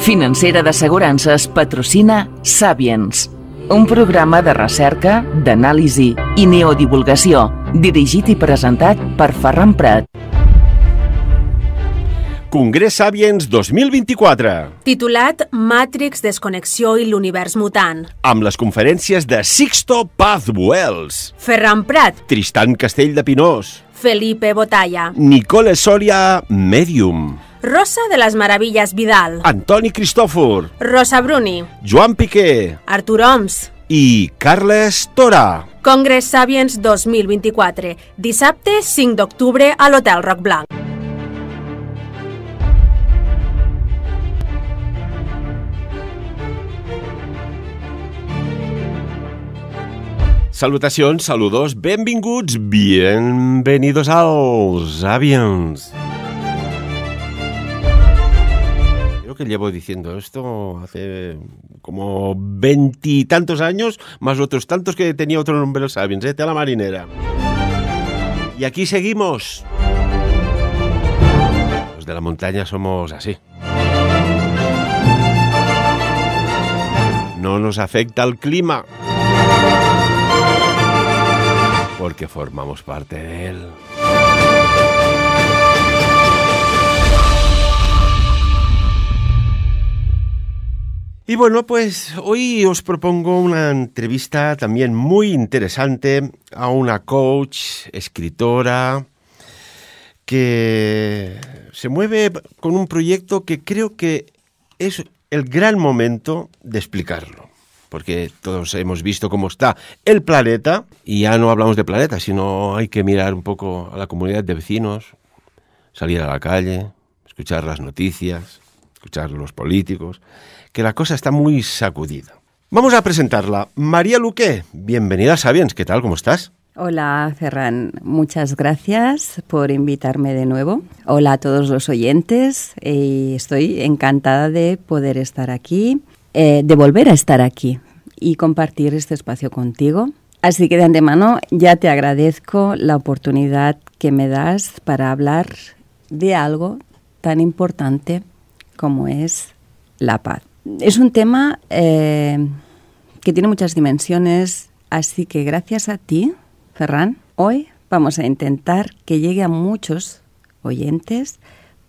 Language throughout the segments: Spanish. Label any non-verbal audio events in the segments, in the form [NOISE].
Financera d'assegurances patrocina Sapiens, un programa de recerca, d'anàlisi i neodivulgació dirigit i presentat per Ferran Prat. Congrés Sapiens 2024. Titulat Matrix, desconnexió i l'univers mutant. Amb les conferències de Sixto Paz Buels. Ferran Prat. Tristan Castell de Pinós. Felipe Botalla. Nicole Soria, Medium. Rosa de les Meravilles Vidal. Antoni Cristòfor. Rosa Bruni. Joan Piqué. Artur Oms. I Carles Tora. Congrés Sàviens 2024, dissabte 5 d'octubre a l'Hotel Roc Blanc. Salutacions, saludos, benvinguts, bienvenidos als Avians. Avians. que llevo diciendo esto hace como veintitantos años, más otros tantos que tenía otro nombre, lo saben, ¿eh? a la marinera. Y aquí seguimos. Los de la montaña somos así. No nos afecta el clima. Porque formamos parte de él. Y bueno, pues hoy os propongo una entrevista también muy interesante a una coach, escritora, que se mueve con un proyecto que creo que es el gran momento de explicarlo. Porque todos hemos visto cómo está el planeta, y ya no hablamos de planeta, sino hay que mirar un poco a la comunidad de vecinos, salir a la calle, escuchar las noticias, escuchar los políticos que la cosa está muy sacudida. Vamos a presentarla. María Luque, bienvenida a Sabiens. ¿Qué tal? ¿Cómo estás? Hola, Ferran. Muchas gracias por invitarme de nuevo. Hola a todos los oyentes. Eh, estoy encantada de poder estar aquí, eh, de volver a estar aquí y compartir este espacio contigo. Así que de antemano ya te agradezco la oportunidad que me das para hablar de algo tan importante como es la paz es un tema eh, que tiene muchas dimensiones, así que gracias a ti, Ferran, hoy vamos a intentar que llegue a muchos oyentes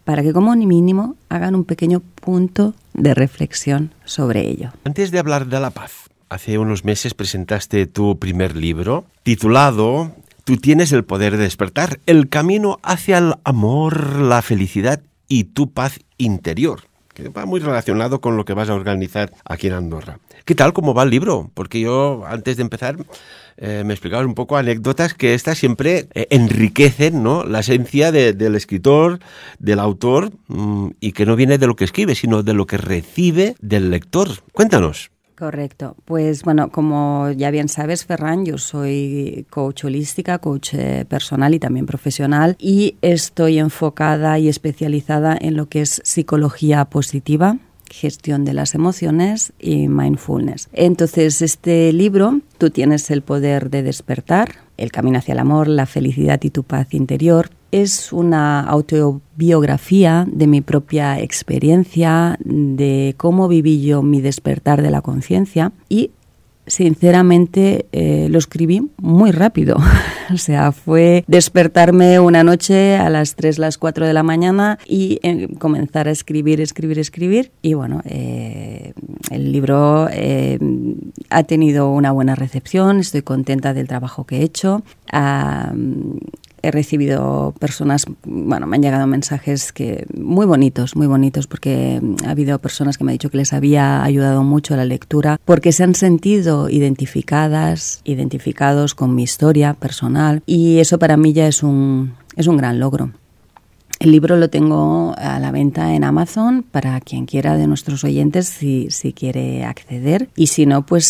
para que como mínimo hagan un pequeño punto de reflexión sobre ello. Antes de hablar de la paz, hace unos meses presentaste tu primer libro titulado Tú tienes el poder de despertar, el camino hacia el amor, la felicidad y tu paz interior va muy relacionado con lo que vas a organizar aquí en Andorra. ¿Qué tal? ¿Cómo va el libro? Porque yo, antes de empezar, eh, me explicabas un poco anécdotas que estas siempre eh, enriquecen la esencia del escritor, del autor, mm, y que no viene de lo que escribe, sino de lo que recibe del lector. Cuéntanos. Correcto. Pues bueno, como ya bien sabes, Ferran, yo soy coach holística, coach eh, personal y también profesional y estoy enfocada y especializada en lo que es psicología positiva gestión de las emociones y mindfulness. Entonces, este libro, Tú tienes el poder de despertar, el camino hacia el amor, la felicidad y tu paz interior, es una autobiografía de mi propia experiencia, de cómo viví yo mi despertar de la conciencia y sinceramente eh, lo escribí muy rápido. [LAUGHS] o sea, fue despertarme una noche a las 3, las 4 de la mañana y eh, comenzar a escribir, escribir, escribir. Y bueno, eh, el libro ha tenido una buena recepción, estoy contenta del trabajo que he hecho. Ah, he recibido personas, bueno, me han llegado mensajes que muy bonitos, muy bonitos, porque mm, ha habido personas que me han dicho que les había ayudado mucho la lectura, porque se han sentido identificadas, identificados con mi historia personal, y eso para mí ya es un, es un gran logro. El libro lo tengo a la venta en Amazon para quien quiera de nuestros oyentes si, quiere acceder. Y si no, pues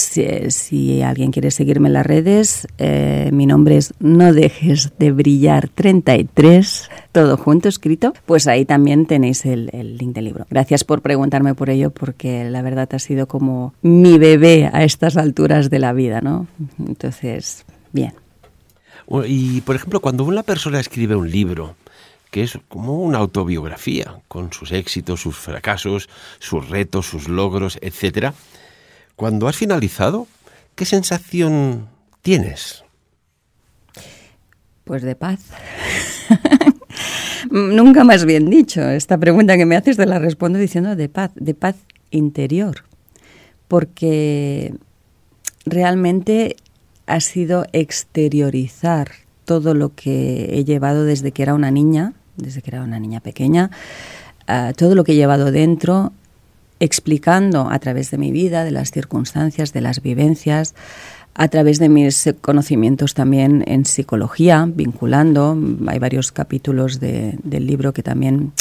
si, alguien quiere seguirme en las redes, eh, mi nombre es No dejes de brillar 33, todo junto escrito, pues ahí también tenéis el, el link del libro. Gracias por preguntarme por ello porque la verdad ha sido como mi bebé a estas alturas de la vida, ¿no? Entonces, bien. Y por ejemplo, cuando una persona escribe un libro, que es como una autobiografía, con sus éxitos, sus fracasos, sus retos, sus logros, etc. Cuando has finalizado, ¿qué sensación tienes? Pues de paz. [LAUGHS] Nunca más bien dicho. Esta pregunta que me haces te la respondo diciendo de paz, de paz interior. Porque realmente ha sido exteriorizar todo lo que he llevado desde que era una niña desde que era una niña pequeña, eh, todo lo que he llevado dentro, explicando a través de mi vida, de las circunstancias, de las vivencias, a través de mis conocimientos también en psicología, vinculando, hay varios capítulos del libro que también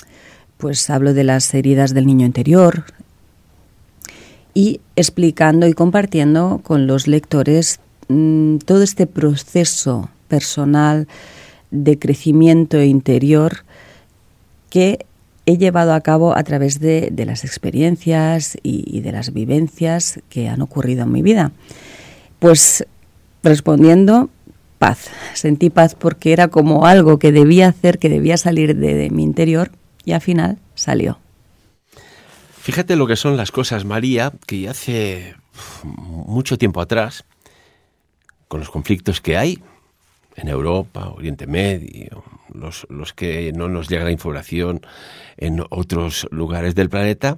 pues hablo de las heridas del niño interior y explicando y compartiendo con los lectores mm, todo este proceso personal de crecimiento interior que he llevado a cabo a través de, las experiencias y, de las vivencias que han ocurrido en mi vida. Pues respondiendo, paz. Sentí paz porque era como algo que debía hacer, que debía salir de, de mi interior y al final salió. Fíjate lo que son las cosas, María, que hace mucho tiempo atrás, con los conflictos que hay, en Europa, Oriente Medio, los, que no nos llega la información en otros lugares del planeta.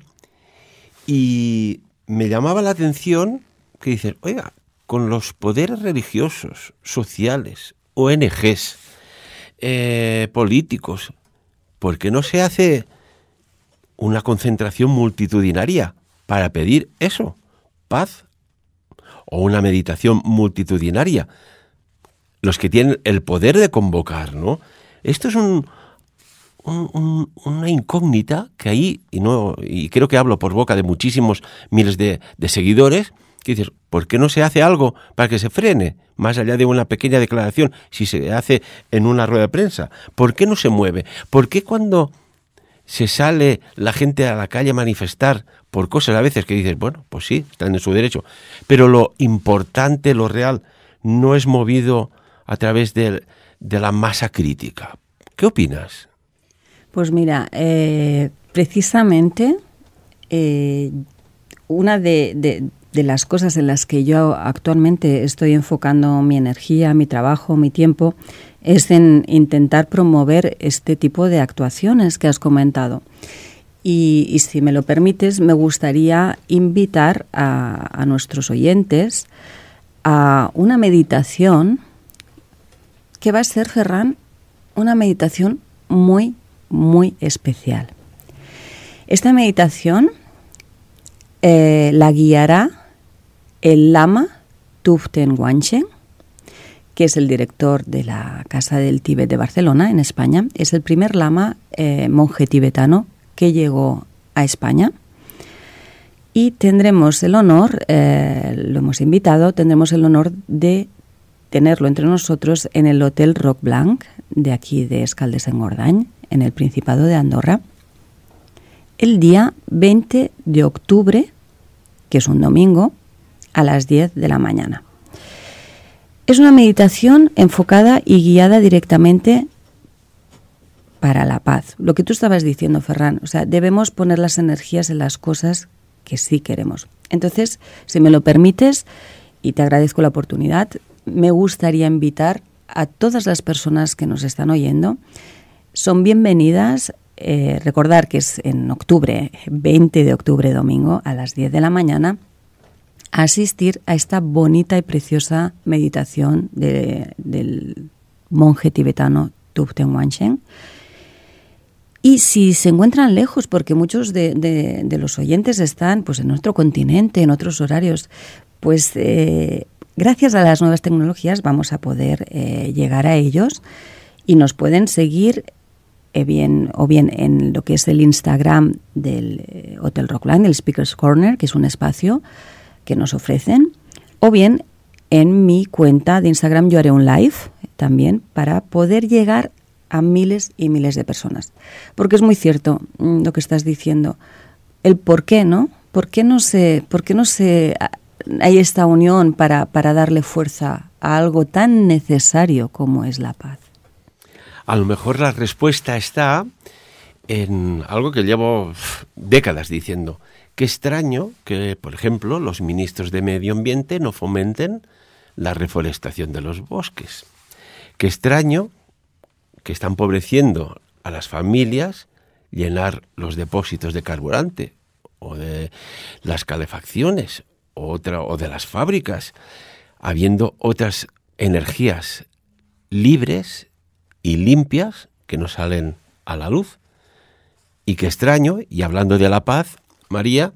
Y me llamaba la atención que dices, oiga, con los poderes religiosos, sociales, ONGs, eh, políticos, ¿por qué no se hace una concentración multitudinaria para pedir eso? Paz o una meditación multitudinaria los que tienen el poder de convocar, ¿no? Esto es un, una incógnita que ahí, y, no, y creo que hablo por boca de muchísimos miles de, de seguidores, que dices, ¿por qué no se hace algo para que se frene? Más allá de una pequeña declaración, si se hace en una rueda de prensa. ¿Por qué no se mueve? ¿Por qué cuando se sale la gente a la calle a manifestar por cosas a veces que dices, bueno, pues sí, están en su derecho, pero lo importante, lo real, no es movido a través de, la masa crítica. ¿Qué opinas? Pues mira, eh, precisamente eh, una de, las cosas en las que yo actualmente estoy enfocando mi energía, mi trabajo, mi tiempo, es en intentar promover este tipo de actuaciones que has comentado. Y, y si me lo permites, me gustaría invitar a, a nuestros oyentes a una meditación que va a ser, Ferran, una meditación muy, muy especial. Esta meditación eh, la guiará el lama Tuften Wangchen que es el director de la Casa del Tíbet de Barcelona, en España. Es el primer lama eh, monje tibetano que llegó a España. Y tendremos el honor, eh, lo hemos invitado, tendremos el honor de tenerlo entre nosotros en el Hotel Rock Blanc de aquí de Escaldes en Gordañ, en el Principado de Andorra, el día 20 de octubre, que es un domingo, a las 10 de la mañana. Es una meditación enfocada y guiada directamente para la paz. Lo que tú estabas diciendo, Ferran, o sea, debemos poner las energías en las cosas que sí queremos. Entonces, si me lo permites, y te agradezco la oportunidad, me gustaría invitar a todas las personas que nos están oyendo. Son bienvenidas. Eh, recordar que es en octubre, 20 de octubre domingo, a las 10 de la mañana, a asistir a esta bonita y preciosa meditación del monje tibetano Tubten Wangchen. Y si se encuentran lejos, porque muchos de, los oyentes están pues, en nuestro continente, en otros horarios, pues eh, gracias a las nuevas tecnologías vamos a poder eh, llegar a ellos y nos pueden seguir eh, bien, o bien en lo que es el Instagram del eh, Hotel Rockland, el Speakers Corner, que es un espacio que nos ofrecen, o bien en mi cuenta de Instagram yo haré un live también para poder llegar a miles y miles de personas. Porque es muy cierto mm, lo que estás diciendo. El por qué, ¿no? ¿Por qué no se, por qué no se hay esta unión para, darle fuerza a algo tan necesario como es la paz? A lo mejor la respuesta está en algo que llevo décadas diciendo. Qué extraño que, por ejemplo, los ministros de Medio Ambiente no fomenten la reforestación de los bosques. Qué extraño que están empobreciendo a las familias llenar los depósitos de carburante o de las calefacciones otra, o de las fábricas, habiendo otras energías libres y limpias que no salen a la luz. Y que extraño, y hablando de la paz, María,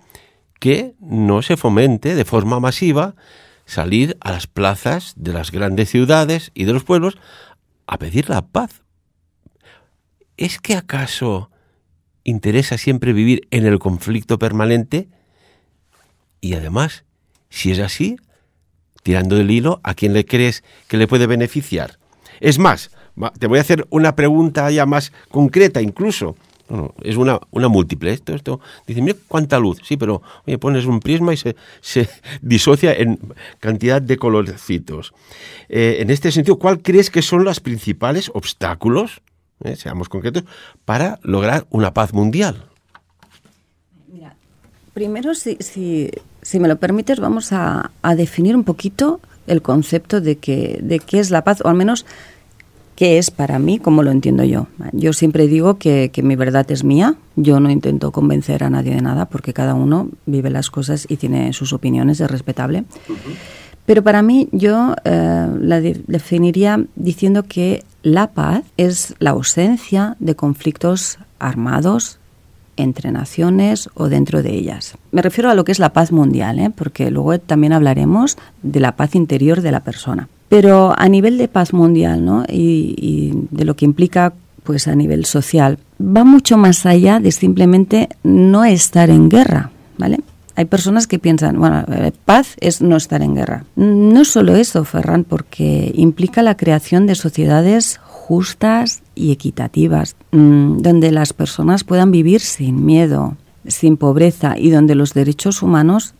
que no se fomente de forma masiva salir a las plazas de las grandes ciudades y de los pueblos a pedir la paz. ¿Es que acaso interesa siempre vivir en el conflicto permanente? Y además, si es así, tirando del hilo, ¿a quién le crees que le puede beneficiar? Es más, te voy a hacer una pregunta ya más concreta incluso. es una, múltiple. Esto, esto. Dice, mira cuánta luz. Sí, pero oye, pones un prisma y se, [LAUGHS] disocia en cantidad de colorcitos. Eh, en este sentido, ¿cuál crees que son los principales obstáculos, eh, seamos concretos, para lograr una paz mundial? Mira, primero, si si me lo permites, vamos a, definir un poquito el concepto de, que, de qué es la paz, o al menos qué es para mí, cómo lo entiendo yo. Yo siempre digo que, mi verdad es mía, yo no intento convencer a nadie de nada, porque cada uno vive las cosas y tiene sus opiniones, es respetable. Pero para mí yo eh, la definiría diciendo que la paz es la ausencia de conflictos armados, entre naciones o dentro de ellas. Me refiero a lo que es la paz mundial, ¿eh? porque luego también hablaremos de la paz interior de la persona. Pero a nivel de paz mundial ¿no? y, y de lo que implica pues, a nivel social, va mucho más allá de simplemente no estar en guerra. ¿vale? Hay personas que piensan, bueno, eh, paz es no estar en guerra. No solo eso, Ferran, porque implica la creación de sociedades justas y equitativas, mm, donde las personas puedan vivir sin miedo, sin pobreza y donde los derechos humanos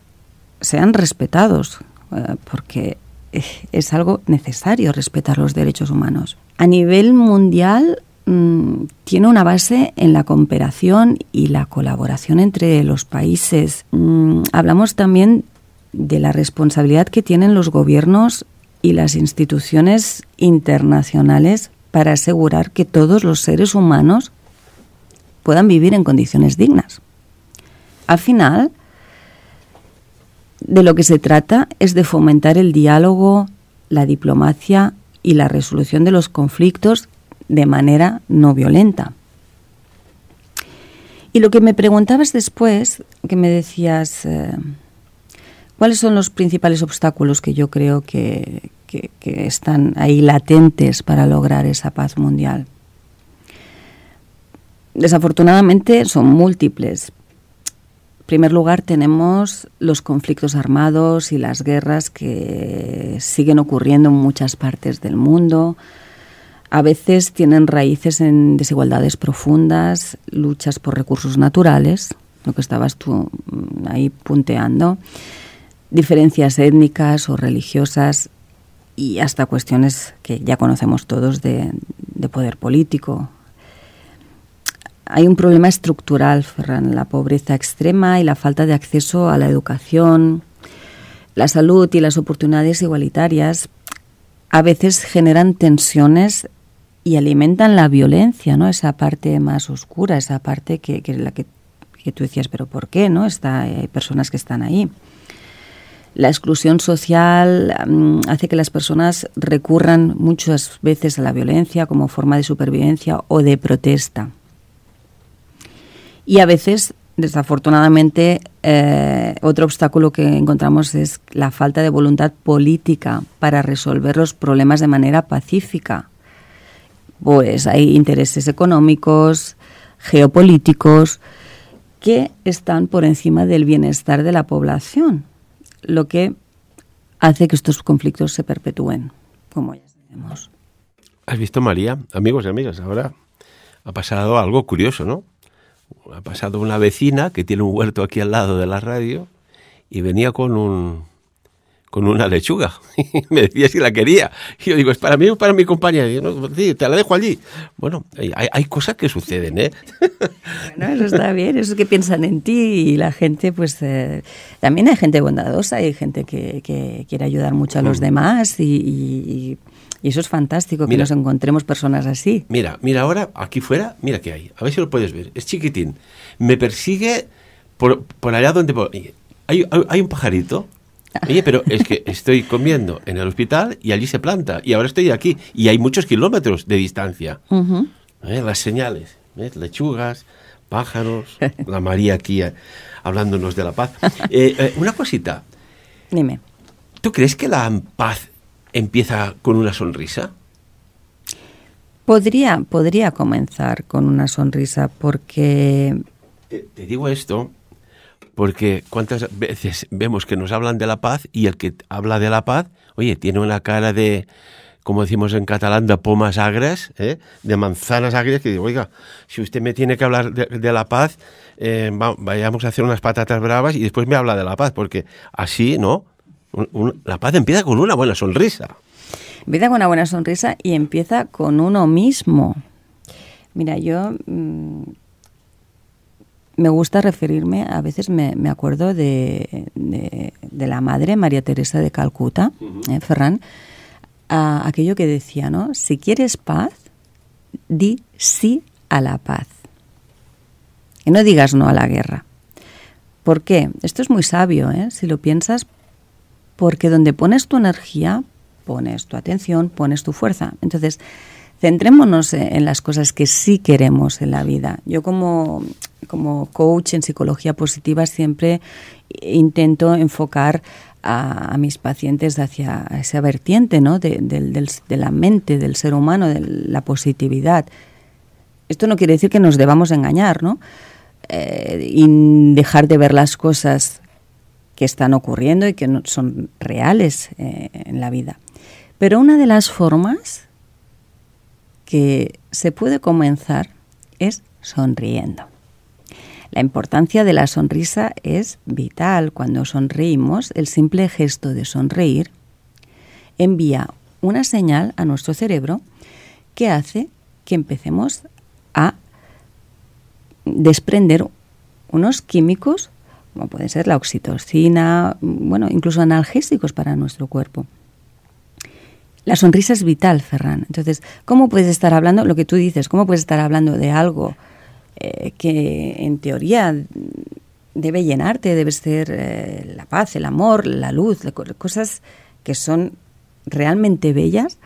sean respetados, eh, porque eh, es algo necesario respetar los derechos humanos. A nivel mundial mm, tiene una base en la cooperación y la colaboración entre los países. Mm, hablamos también de la responsabilidad que tienen los gobiernos y las instituciones internacionales para asegurar que todos los seres humanos puedan vivir en condiciones dignas. Al final, de lo que se trata es de fomentar el diálogo, la diplomacia y la resolución de los conflictos de manera no violenta. Y lo que me preguntabas después, que me decías, eh, ¿cuáles son los principales obstáculos que yo creo que, que, están ahí latentes para lograr esa paz mundial. Desafortunadamente son múltiples. En primer lugar tenemos los conflictos armados y las guerras que siguen ocurriendo en muchas partes del mundo. A veces tienen raíces en desigualdades profundas, luchas por recursos naturales, lo que estabas tú mm, ahí punteando, diferencias étnicas o religiosas, y hasta cuestiones que ya conocemos todos de, poder político. Hay un problema estructural, Ferran, la pobreza extrema y la falta de acceso a la educación, la salud y las oportunidades igualitarias a veces generan tensiones y alimentan la violencia, ¿no? Esa parte más oscura, esa parte que, que la que, que, tú decías, pero ¿por qué, no? Está, hay personas que están ahí. La exclusión social mm, hace que las personas recurran muchas veces a la violencia como forma de supervivencia o de protesta. Y a veces, desafortunadamente, eh, otro obstáculo que encontramos es la falta de voluntad política para resolver los problemas de manera pacífica. Pues hay intereses económicos, geopolíticos, que están por encima del bienestar de la población lo que hace que estos conflictos se perpetúen, como ya sabemos. ¿Has visto, María? Amigos y amigas, ahora ha pasado algo curioso, ¿no? Ha pasado una vecina que tiene un huerto aquí al lado de la radio y venía con un, con una lechuga. [LAUGHS] me decía si la quería. Y yo digo, es para mí o para mi compañía... yo, no, te la dejo allí. Bueno, hay, cosas que suceden, ¿eh? Bueno, eso está bien, eso es que piensan en ti y la gente, pues eh, también hay gente bondadosa, hay gente que, quiere ayudar mucho a los mm. demás y, eso es fantástico, que nos encontremos personas así. Mira, mira, ahora aquí fuera, mira qué hay. A ver si lo puedes ver. Es chiquitín. Me persigue por, allá donde... hay un pajarito [LAUGHS] Oye, pero es que estoy comiendo en el hospital y allí se planta. Y ahora estoy aquí. Y hay muchos kilómetros de distancia. ¿Eh? Las señales. Lechugas, pájaros. [LAUGHS] La María aquí eh, hablándonos de la paz. [LAUGHS] Eh, una cosita. Dime. ¿Tú crees que la paz empieza con una sonrisa? Podría, podría comenzar con una sonrisa porque... Te digo esto porque cuántas veces vemos que nos hablan de la paz y el que habla de la paz, oye, tiene una cara de, como decimos en catalán, de pomas agres, ¿eh? de manzanas agres, que digo, oiga, si usted me tiene que hablar de, la paz, eh, vayamos a hacer unas patatas bravas y después me habla de la paz, porque así, ¿no? la paz empieza con una buena sonrisa. Empieza con una buena sonrisa y empieza con uno mismo. Mira, yo mm, me gusta referirme, a veces me, acuerdo de, de, la madre María Teresa de Calcuta, eh, Ferran, a aquello que decía, ¿no? Si quieres paz, di sí a la paz. Y no digas no a la guerra. ¿Por qué? Esto es muy sabio, ¿eh? si lo piensas, porque donde pones tu energía, pones tu atención, pones tu fuerza. Entonces, Centrémonos e, en las cosas que sí queremos en la vida. Yo como, coach en psicología positiva siempre intento enfocar a, mis pacientes hacia esa vertiente ¿no? de, la mente, del ser humano, de la positividad. Esto no quiere decir que nos debamos engañar, ¿no? Eh, y dejar de ver las cosas que están ocurriendo y que no son reales eh, en la vida. Pero una de las formas que se puede comenzar es sonriendo. La importancia de la sonrisa es vital. Cuando sonreímos, el simple gesto de sonreír envía una señal a nuestro cerebro que hace que empecemos a desprender unos químicos, como puede ser la oxitocina, bueno, incluso analgésicos para nuestro cuerpo. La sonrisa es vital, Ferran. Entonces, ¿cómo puedes estar hablando, lo que tú dices, cómo puedes estar hablando de algo eh, que en teoría debe llenarte, debe ser eh, la paz, el amor, la luz, cosas que son realmente bellas?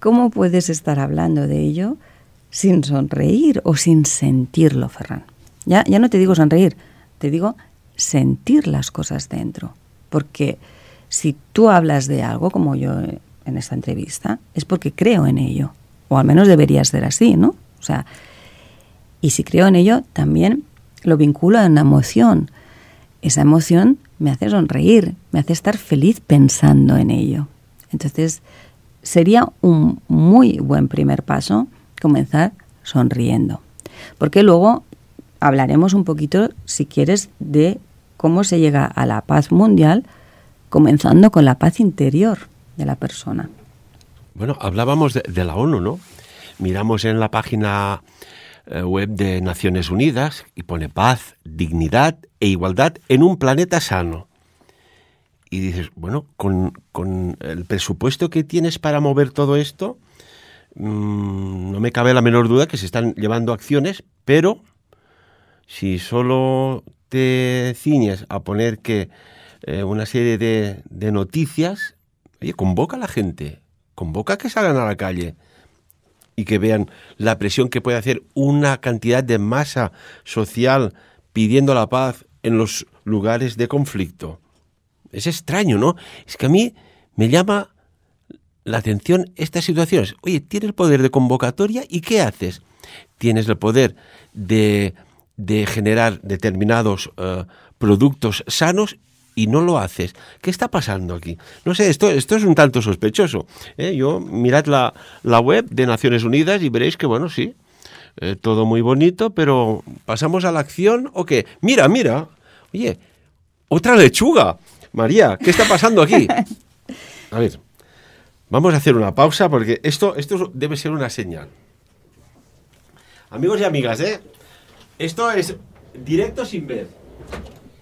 ¿Cómo puedes estar hablando de ello sin sonreír o sin sentirlo, Ferran? Ya, ya no te digo sonreír, te digo sentir las cosas dentro. Porque si tú hablas de algo, como yo eh, en esta entrevista es porque creo en ello, o al menos debería ser así, ¿no? O sea, y si creo en ello, también lo vinculo a una emoción. Esa emoción me hace sonreír, me hace estar feliz pensando en ello. Entonces, sería un muy buen primer paso comenzar sonriendo. Porque luego hablaremos un poquito, si quieres, de cómo se llega a la paz mundial, comenzando con la paz interior de la persona. Bueno, hablábamos de, la ONU, ¿no? Miramos en la página eh, web de Naciones Unidas y pone paz, dignidad e igualdad en un planeta sano. Y dices, bueno, con, el presupuesto que tienes para mover todo esto, mm, no me cabe la menor duda que se están llevando acciones, pero si solo te ciñes a poner que eh, una serie de, de noticias Oye, convoca a la gente, convoca a que salgan a la calle y que vean la presión que puede hacer una cantidad de masa social pidiendo la paz en los lugares de conflicto. Es extraño, ¿no? Es que a mí me llama la atención estas situaciones. Oye, tienes el poder de convocatoria y ¿qué haces? Tienes el poder de, generar determinados eh, productos sanos y no lo haces. ¿Qué está pasando aquí? No sé, esto, esto es un tanto sospechoso. ¿eh? Yo mirad la, web de Naciones Unidas y veréis que, bueno, sí, eh, todo muy bonito, pero pasamos a la acción o qué? Mira, mira, oye, otra lechuga. María, ¿qué está pasando aquí? [LAUGHS] A ver, vamos a hacer una pausa porque esto, esto debe ser una señal. Amigos y amigas, ¿eh? Esto es directo sin ver.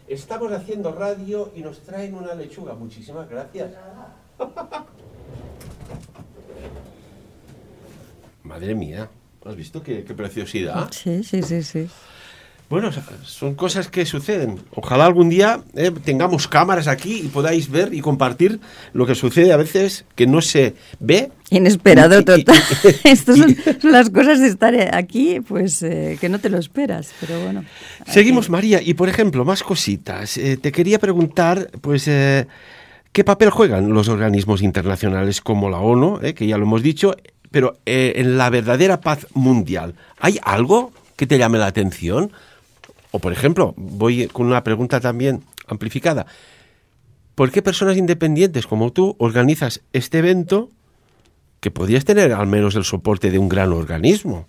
Estamos haciendo radio y nos traen una lechuga. Muchísimas gracias. Madre mía, ¿has visto qué, qué preciosidad? Sí, sí, sí, sí. Bueno, son cosas que suceden. Ojalá algún día eh, tengamos cámaras aquí y podáis ver y compartir lo que sucede a veces que no se ve. Inesperado total. [LAUGHS] [LAUGHS] Estas son las cosas de estar eh, aquí, pues eh, que no te lo esperas, pero bueno. Seguimos, María. Y por ejemplo, más cositas. te quería preguntar, pues... ¿Qué papel juegan los organismos internacionales como la ONU, que ya lo hemos dicho, pero en la verdadera paz mundial? ¿Hay algo que te llame la atención? O, por ejemplo, voy con una pregunta también amplificada. ¿Por qué personas independientes como tú organizas este evento que podrías tener al menos el soporte de un gran organismo?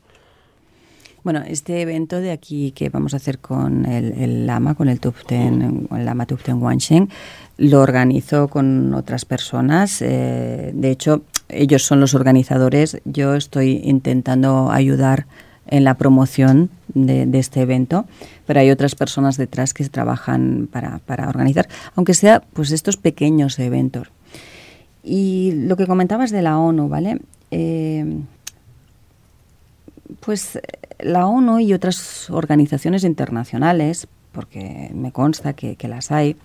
Bueno, este evento de aquí que vamos a hacer con el, Lama, con el Tupten, el Lama Tupten Wansheng, lo organizo con otras personas. Eh, de hecho, ellos son los organizadores. Yo estoy intentando ayudar en la promoción de, este evento, pero hay otras personas detrás que trabajan para, organizar, aunque sea pues estos pequeños eventos. Y lo que comentabas de la ONU, ¿vale? Eh, pues la ONU y otras organizaciones internacionales, porque me consta que, las hay,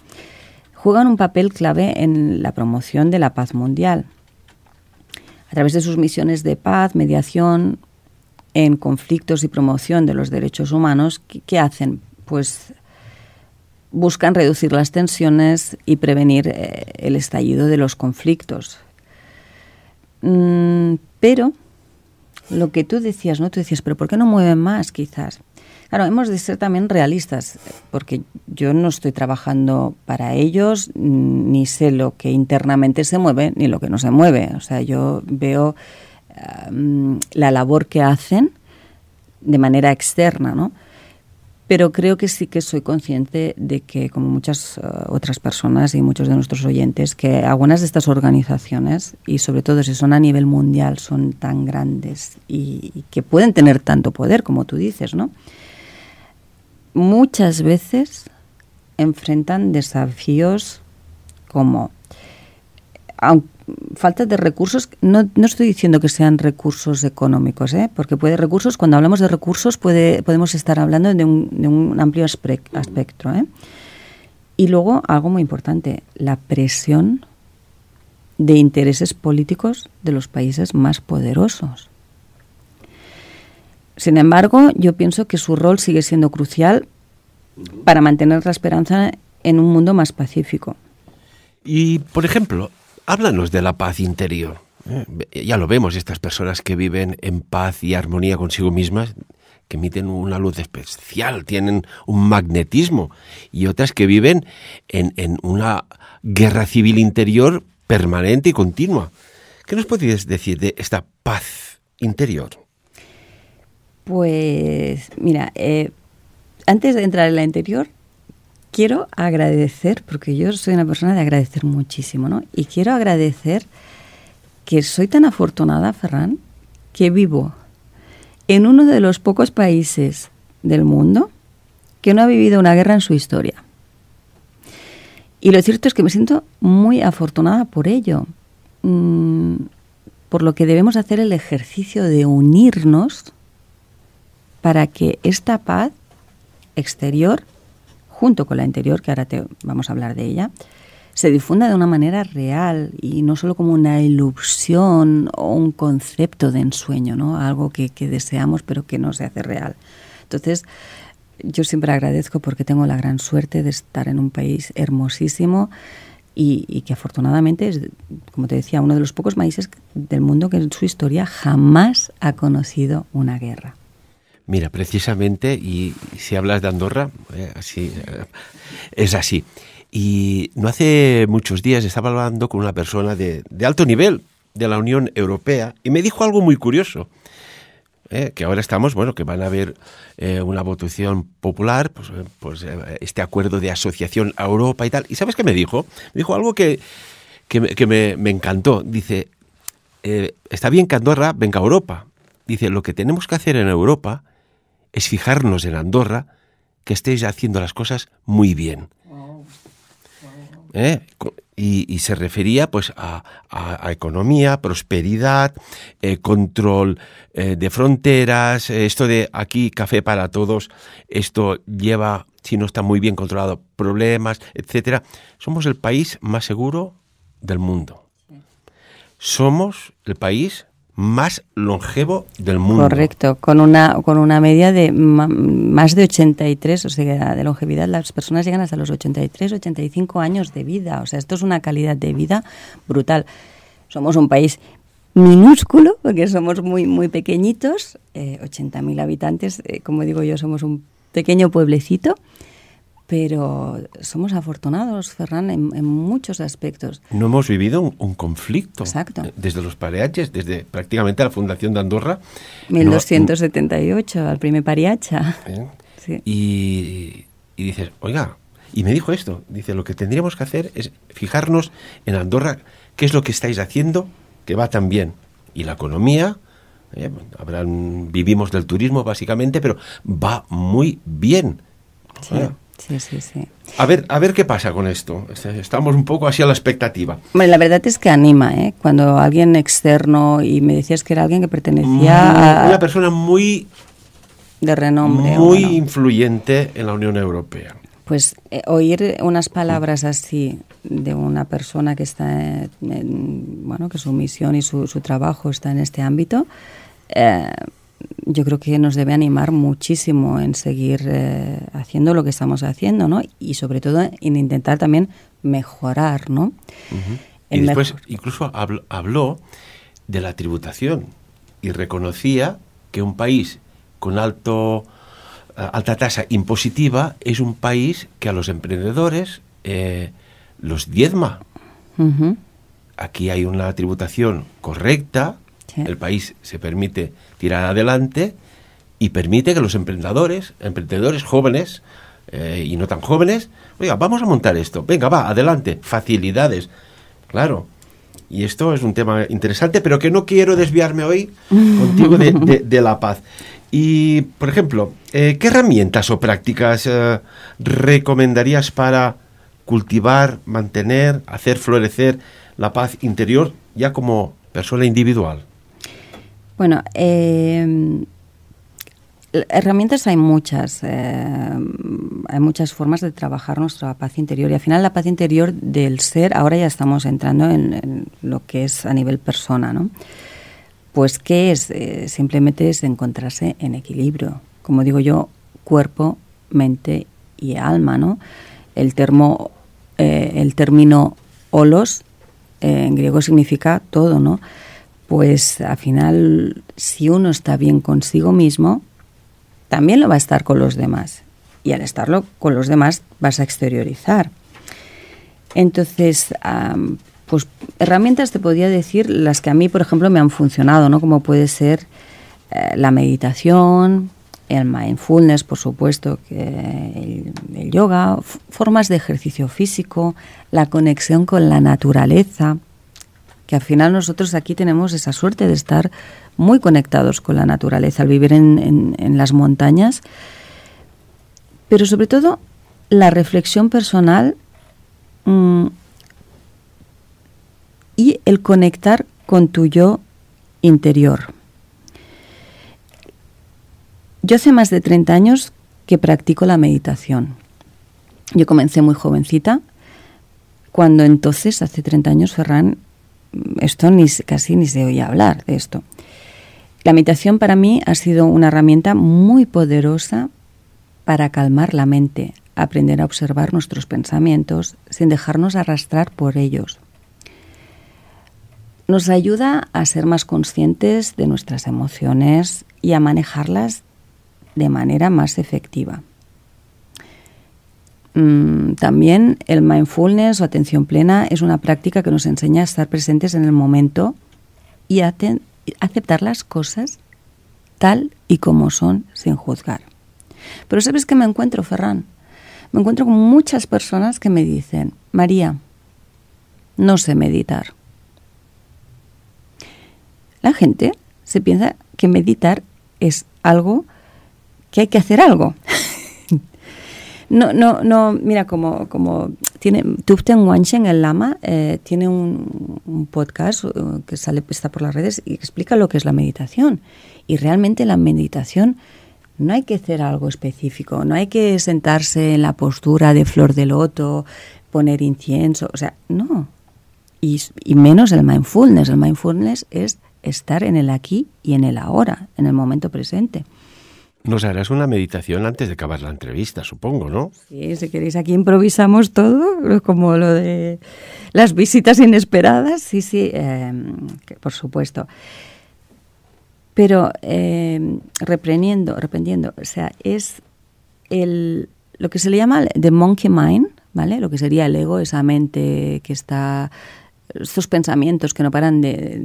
juegan un papel clave en la promoción de la paz mundial. A través de sus misiones de paz, mediación, en conflictos y promoción de los derechos humanos, ¿qué, hacen? Pues buscan reducir las tensiones y prevenir eh, el estallido de los conflictos. Mm, pero lo que tú decías, ¿no? Tú decías, pero ¿por qué no mueven más quizás? Claro, hemos de ser también realistas, porque yo no estoy trabajando para ellos, ni sé lo que internamente se mueve, ni lo que no se mueve. O sea, yo veo la labor que hacen de manera externa, ¿no? Pero creo que sí que soy consciente de que, como muchas eh, otras personas y muchos de nuestros oyentes, que algunas de estas organizaciones, y sobre todo si son a nivel mundial, son tan grandes y, que pueden tener tanto poder, como tú dices, ¿no? Muchas veces enfrentan desafíos como, aunque falta de recursos, no, estoy diciendo que sean recursos económicos, ¿eh? porque puede recursos, cuando hablamos de recursos puede, podemos estar hablando de un, de un amplio aspecto, ¿eh? Y luego, algo muy importante, la presión de intereses políticos de los países más poderosos. Sin embargo, yo pienso que su rol sigue siendo crucial para mantener la esperanza en un mundo más pacífico. Y, por ejemplo, háblanos de la paz interior. Eh, ya lo vemos, estas personas que viven en paz y armonía consigo mismas, que emiten una luz especial, tienen un magnetismo, y otras que viven en, una guerra civil interior permanente y continua. ¿Qué nos podrías decir de esta paz interior? Pues mira, eh, antes de entrar en la interior, quiero agradecer, porque yo soy una persona de agradecer muchísimo, ¿no? Y quiero agradecer que soy tan afortunada, Ferran, que vivo en uno de los pocos países del mundo que no ha vivido una guerra en su historia. Y lo cierto es que me siento muy afortunada por ello, mm, por lo que debemos hacer el ejercicio de unirnos para que esta paz exterior junto con la anterior, que ahora te, vamos a hablar de ella, se difunda de una manera real y no solo como una ilusión o un concepto de ensueño, ¿no? algo que, deseamos pero que no se hace real. Entonces, yo siempre agradezco porque tengo la gran suerte de estar en un país hermosísimo y, que afortunadamente es, como te decía, uno de los pocos países del mundo que en su historia jamás ha conocido una guerra. Mira, precisamente, y si hablas de Andorra, eh, así, eh, es así. Y no hace muchos días estaba hablando con una persona de, alto nivel de la Unión Europea y me dijo algo muy curioso. Eh, que ahora estamos, bueno, que van a haber una votación popular, pues, pues este acuerdo de asociación a Europa y tal. ¿Y sabes qué me dijo? Me dijo algo que, me, encantó. Dice, está bien que Andorra venga a Europa. Dice, lo que tenemos que hacer en Europa es fijarnos en Andorra que estéis haciendo las cosas muy bien. ¿Eh? Y, se refería pues a, economía, prosperidad, eh, control eh, de fronteras, esto de aquí café para todos, esto lleva, si no está muy bien controlado, problemas, etcétera. Somos el país más seguro del mundo. Somos el país más longevo del mundo. Correcto, con una, con una media de más de 83, o sea, de longevidad, las personas llegan hasta los 83, 85 años de vida, o sea, esto es una calidad de vida brutal. Somos un país minúsculo, porque somos muy, muy pequeñitos, eh, 80.000 habitantes, eh, como digo yo, somos un pequeño pueblecito, pero somos afortunados, Ferran, en, muchos aspectos. No hemos vivido un, conflicto. Exacto. Eh, desde los pareaches, desde prácticamente la fundación de Andorra. 1278, al primer pariacha. ¿Eh? [LAUGHS] Y, y, dices, oiga, y me dijo esto, dice, lo que tendríamos que hacer es fijarnos en Andorra, qué es lo que estáis haciendo que va tan bien. Y la economía, eh, vivimos del turismo básicamente, pero va muy bien. Sí. Sí, sí, sí. A ver, a ver qué pasa con esto. Este, estamos un poco así a la expectativa. Bueno, la verdad es que anima, ¿eh? Cuando alguien externo, y me decías que era alguien que pertenecía a... Una persona muy... De renombre. Muy influyente en la Unión Europea. Pues eh, oír unas palabras así de una persona que está, bueno, que su misión y su, trabajo está en este ámbito, eh, yo creo que nos debe animar muchísimo en seguir eh, haciendo lo que estamos haciendo, ¿no? Y sobre todo en intentar también mejorar, ¿no? Y después incluso habló, de la tributación y reconocía que un país con alto eh, alta tasa impositiva es un país que a los emprendedores eh, los diezma. Aquí hay una tributación correcta, el país se permite tirar adelante y permite que los emprendedores, emprendedores jóvenes eh, y no tan jóvenes, oiga, vamos a montar esto, venga, va, adelante, facilidades, claro. Y esto es un tema interesante, pero que no quiero desviarme hoy [LAUGHS] contigo de, la paz. Y, por ejemplo, eh, ¿qué herramientas o prácticas eh, recomendarías para cultivar, mantener, hacer florecer la paz interior ya como persona individual? Bueno, eh, herramientas hay muchas, eh, hay muchas formas de trabajar nuestra paz interior y al final la paz interior del ser, ahora ya estamos entrando en, lo que es a nivel persona, ¿no? Pues ¿qué es? Eh, simplemente es encontrarse en equilibrio, como digo yo, cuerpo, mente y alma, ¿no? El, termo, el término olos en griego significa todo, ¿no? pues al final, si uno está bien consigo mismo, también lo va a estar con los demás. Y al estarlo con los demás, vas a exteriorizar. Entonces, pues herramientas te podría decir las que a mí, por ejemplo, me han funcionado, ¿no? Como puede ser eh, la meditación, el mindfulness, por supuesto, que el, yoga, formas de ejercicio físico, la conexión con la naturaleza que al final nosotros aquí tenemos esa suerte de estar muy conectados con la naturaleza al vivir en, las montañas, pero sobre todo la reflexión personal mm, y el conectar con tu yo interior. Yo hace más de 30 años que practico la meditación. Yo comencé muy jovencita, cuando entonces, hace 30 años, Ferran, esto ni, casi ni se oye hablar de esto. La meditación para mí ha sido una herramienta muy poderosa para calmar la mente, aprender a observar nuestros pensamientos sin dejarnos arrastrar por ellos. Nos ayuda a ser más conscientes de nuestras emociones y a manejarlas de manera más efectiva. Mm, también el mindfulness o atención plena es una práctica que nos enseña a estar presentes en el momento y a aceptar las cosas tal y como son sin juzgar. Pero ¿sabes que me encuentro, Ferran? Me encuentro con muchas personas que me dicen, María, no sé meditar. La gente se piensa que meditar es algo que hay que hacer algo. [LAUGHS] No, no, no, mira, como, como tiene, Tupten Wanchen, el lama, eh, tiene un, podcast eh, que sale, está por las redes y explica lo que es la meditación. Y realmente la meditación no hay que hacer algo específico, no hay que sentarse en la postura de flor de loto, poner incienso, o sea, no. y menos el mindfulness. El mindfulness es estar en el aquí y en el ahora, en el momento presente. Nos harás una meditación antes de acabar la entrevista, supongo, ¿no? Sí, si queréis, aquí improvisamos todo, como lo de las visitas inesperadas, sí, sí, em, por supuesto. Pero em, reprendiendo, reprendiendo, o sea, es el, lo que se le llama the monkey mind, ¿vale? Lo que sería el ego, esa mente que está estos pensamientos que no paran de,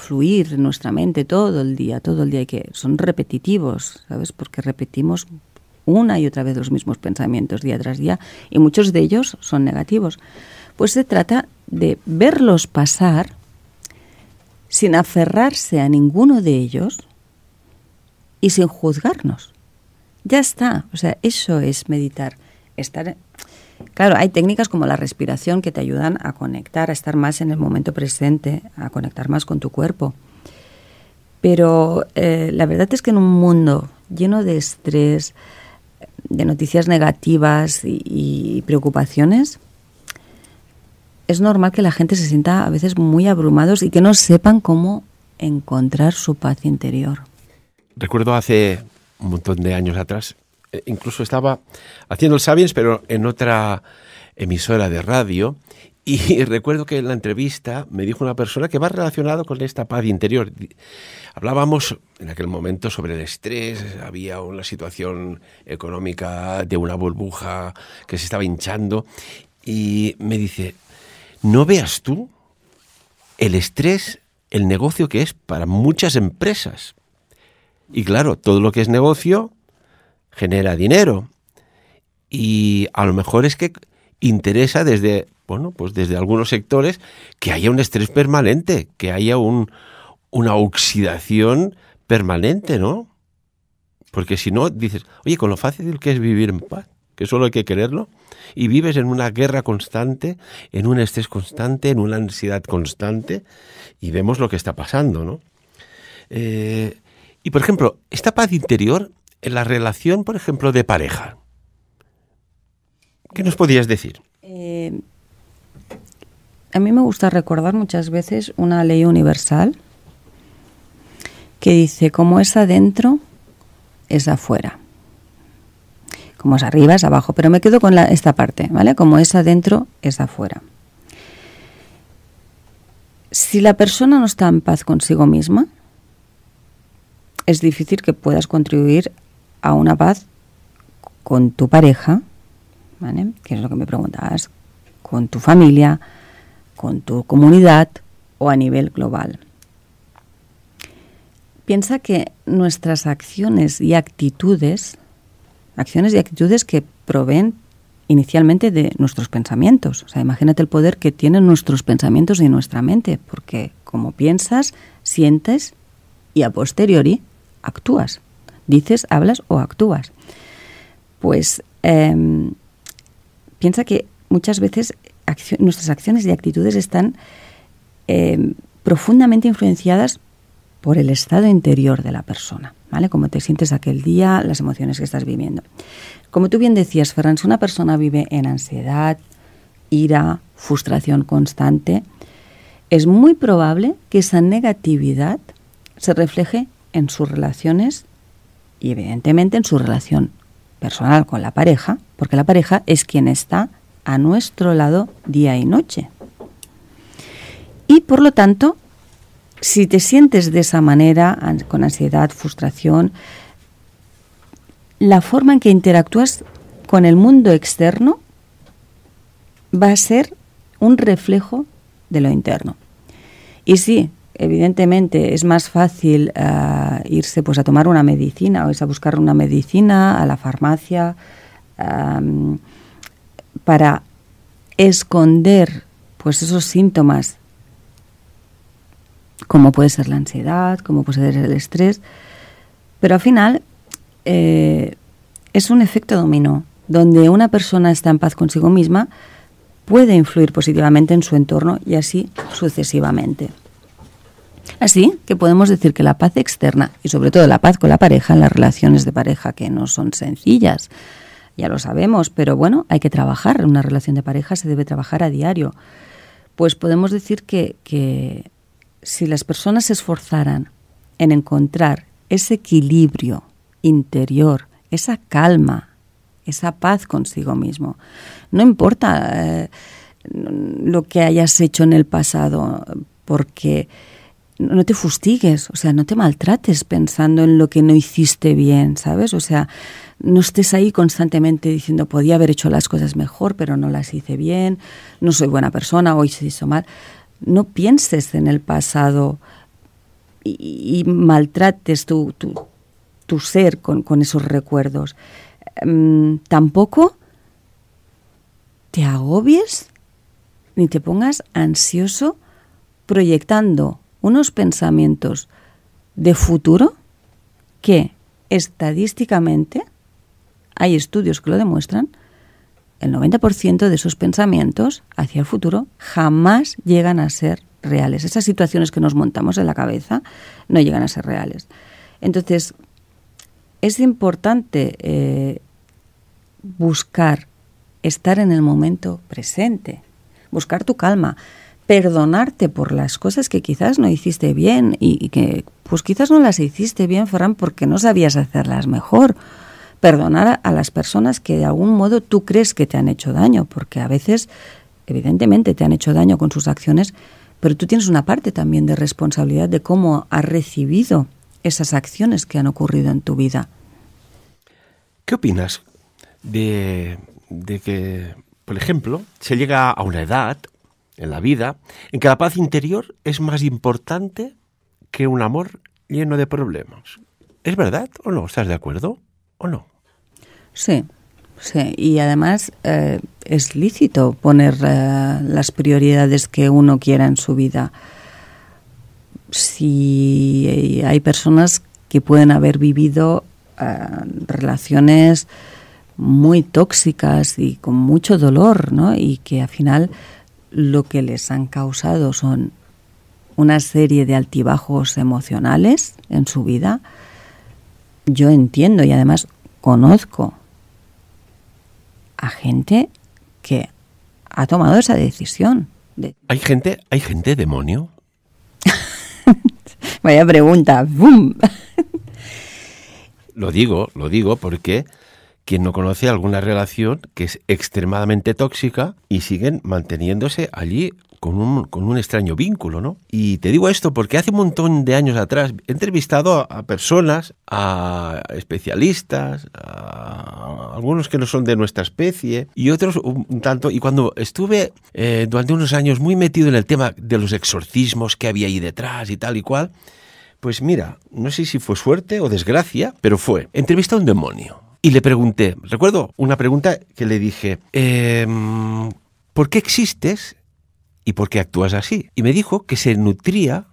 fluir en nuestra mente todo el día, todo el día, y que son repetitivos, ¿sabes? Porque repetimos una y otra vez los mismos pensamientos día tras día y muchos de ellos son negativos. Pues se trata de verlos pasar sin aferrarse a ninguno de ellos y sin juzgarnos. Ya está, o sea, eso es meditar, estar Claro, hay técnicas como la respiración que te ayudan a conectar, a estar más en el momento presente, a conectar más con tu cuerpo. Pero eh, la verdad es que en un mundo lleno de estrés, de noticias negativas y, y, preocupaciones, es normal que la gente se sienta a veces muy abrumados y que no sepan cómo encontrar su paz interior. Recuerdo hace un montón de años atrás eh, incluso estaba haciendo el Sabiens, pero en otra emisora de radio. Y [LAUGHS] recuerdo que en la entrevista me dijo una persona que va relacionado con esta paz interior. Hablábamos en aquel momento sobre el estrés, había una situación económica de una burbuja que se estaba hinchando. Y me dice, ¿no veas tú el estrés, el negocio que es para muchas empresas? Y claro, todo lo que es negocio genera dinero y a lo mejor es que interesa desde, bueno, pues desde algunos sectores que haya un estrés permanente, que haya un, una oxidación permanente, ¿no? Porque si no, dices, oye, con lo fácil que es vivir en paz, que solo hay que quererlo, y vives en una guerra constante, en un estrés constante, en una ansiedad constante, y vemos lo que está pasando, ¿no? Eh, y por ejemplo, esta paz interior en la relación, por ejemplo, de pareja. ¿Qué nos podías decir? Eh, a mí me gusta recordar muchas veces una ley universal que dice, como es adentro, es afuera. Como es arriba, es abajo. Pero me quedo con esta parte, ¿vale? Como es adentro, es afuera. Si la persona no está en paz consigo misma, es difícil que puedas contribuir a una paz con tu pareja, que es lo que me preguntabas, con tu familia, con tu comunidad o a nivel global. Piensa que nuestras acciones y actitudes, acciones y actitudes que proveen inicialmente de nuestros pensamientos. O sea, imagínate el poder que tienen nuestros pensamientos y nuestra mente, porque como piensas, sientes y a posteriori actúas dices, hablas o actúas. Pues em, piensa que muchas veces nuestras acciones y actitudes están em, profundamente influenciadas por el estado interior de la persona, ¿vale? Cómo te sientes aquel día, las emociones que estás viviendo. Como tú bien decías, Ferran, si una persona vive en ansiedad, ira, frustración constante, es muy probable que esa negatividad se refleje en sus relaciones y evidentemente en su relación personal con la pareja, porque la pareja es quien está a nuestro lado día y noche. Y por lo tanto, si te sientes de esa manera, con ansiedad, frustración, la forma en que interactúas con el mundo externo va a ser un reflejo de lo interno. Y sí, evidentemente es más fácil eh, irse pues, a tomar una medicina o es a buscar una medicina a la farmacia para esconder pues, esos síntomas como puede ser la ansiedad como puede ser el estrés pero al final eh, es un efecto dominó donde una persona está en paz consigo misma puede influir positivamente en su entorno y así sucesivamente. Así que podemos decir que la paz externa y sobre todo la paz con la pareja en las relaciones de pareja que no son sencillas, ya lo sabemos, pero bueno, hay que trabajar. Una relación de pareja se debe trabajar a diario. Pues podemos decir que, que si las personas se esforzaran en encontrar ese equilibrio interior, esa calma, esa paz consigo mismo, no importa eh, lo que hayas hecho en el pasado, porque no te fustigues, o sea, no te maltrates pensando en lo que no hiciste bien, ¿sabes? O sea, no estés ahí constantemente diciendo, podía haber hecho las cosas mejor, pero no las hice bien, no soy buena persona, hoy se hizo mal. No pienses en el pasado y, maltrates tu, ser con, esos recuerdos. Mm, tampoco te agobies ni te pongas ansioso proyectando unos pensamientos de futuro que estadísticamente, hay estudios que lo demuestran, el 90% de esos pensamientos hacia el futuro jamás llegan a ser reales. Esas situaciones que nos montamos en la cabeza no llegan a ser reales. Entonces, es importante eh, buscar estar en el momento presente, buscar tu calma perdonarte por las cosas que quizás no hiciste bien y, que pues quizás no las hiciste bien, Fran, porque no sabías hacerlas mejor. Perdonar a, las personas que de algún modo tú crees que te han hecho daño, porque a veces evidentemente te han hecho daño con sus acciones, pero tú tienes una parte también de responsabilidad de cómo has recibido esas acciones que han ocurrido en tu vida. ¿Qué opinas de, de que, por ejemplo, se llega a una edad en la vida, en que la paz interior es más importante que un amor lleno de problemas. ¿Es verdad o no? ¿Estás de acuerdo o no? Sí, sí. Y además eh, es lícito poner eh, las prioridades que uno quiera en su vida. Si eh, hay personas que pueden haber vivido relaciones muy tóxicas y con mucho dolor, ¿no? Y que al final lo que les han causado son una serie de altibajos emocionales en su vida, yo entiendo y además conozco a gente que ha tomado esa decisión. ¿Hay gente, hay gente demonio? [LAUGHS] Vaya pregunta, ¡Bum! lo digo, lo digo porque quien no conoce alguna relación que es extremadamente tóxica y siguen manteniéndose allí con un, extraño vínculo, ¿no? Y te digo esto porque hace un montón de años atrás he entrevistado a, personas, a especialistas, a algunos que no son de nuestra especie y otros un tanto. Y cuando estuve eh, durante unos años muy metido en el tema de los exorcismos que había ahí detrás y tal y cual, pues mira, no sé si fue suerte o desgracia, pero fue. entrevisté a un demonio y le pregunté, recuerdo una pregunta que le dije, em, ¿por qué existes y por qué actúas así? Y me dijo que se nutría